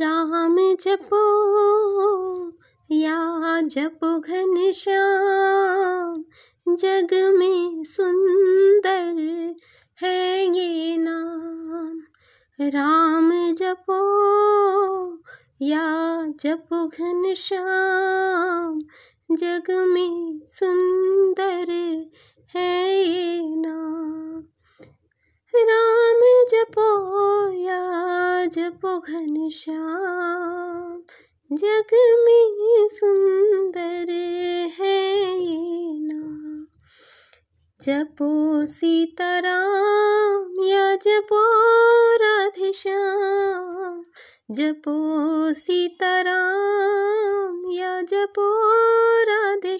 राम जपो या जपो श्याम जग में सुंदर है ये नाम राम जपो या जपो श्याम जग में सुंदर है ये घन श्याम जग में सुंदर है ये नाम जपो सीताराम या जपो श्याम जपो सीताराम या जपो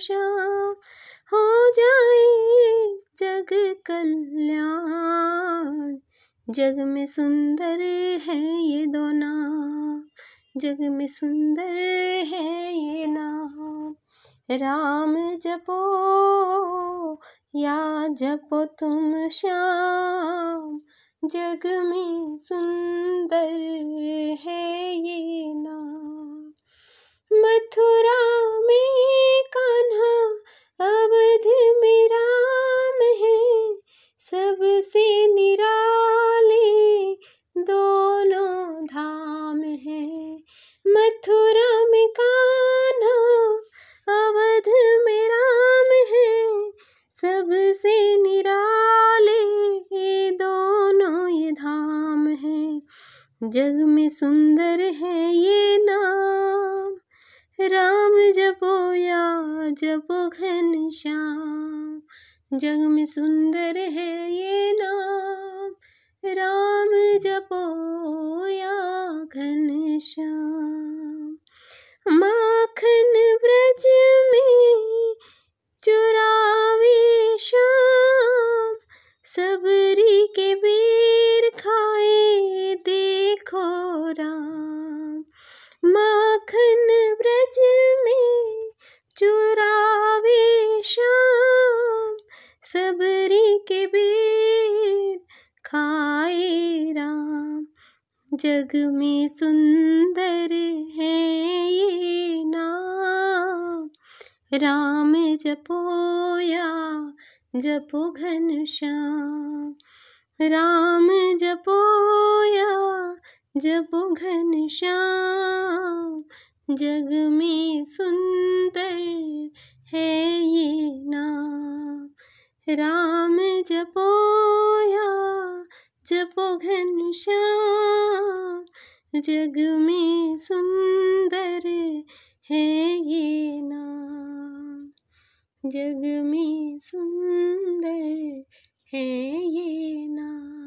श्याम हो जाए जग कल्याण जग में सुंदर है ये दो नाम जग में सुंदर है ये नाम राम जपो या जपो तुम श्याम जग में सुंदर है ये नाम मथुरा में कान्हा अवध में राम है सबसे निराले ये दोनों ये धाम है जग में सुंदर है ये नाम राम जपो या जपो घन श्याम जग में सुंदर है ये नाम राम जपो या घन श्याम दिखाए देखो राम माखन ब्रज में चुरावे शाम सबरी के बीर खाए राम जग में सुंदर है ये नाम राम जपो या जपो घन श्याम राम जपोया जपो घन श्याम जग में सुंदर है ये नाम राम जपोया जपो घन श्याम जग में सुंदर है ये नाम जग में सुंदर है ये ना